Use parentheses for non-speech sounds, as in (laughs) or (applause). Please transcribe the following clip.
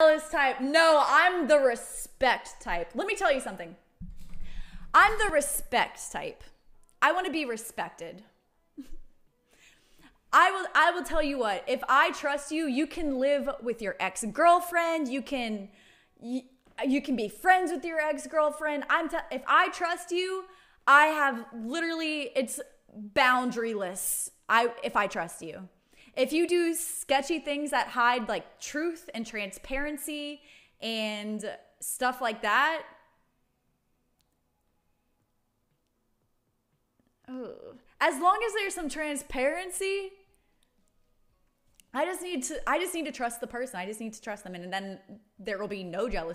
jealous type. No, I'm the respect type. Let me tell you something. I'm the respect type. I want to be respected. (laughs) I will I will tell you what. If I trust you, you can live with your ex-girlfriend, you can you, you can be friends with your ex-girlfriend. I'm t- if I trust you, I have literally it's boundaryless. I if I trust you if you do sketchy things that hide like truth and transparency and stuff like that, oh, as long as there's some transparency, I just need to I just need to trust the person. I just need to trust them and then there will be no jealousy.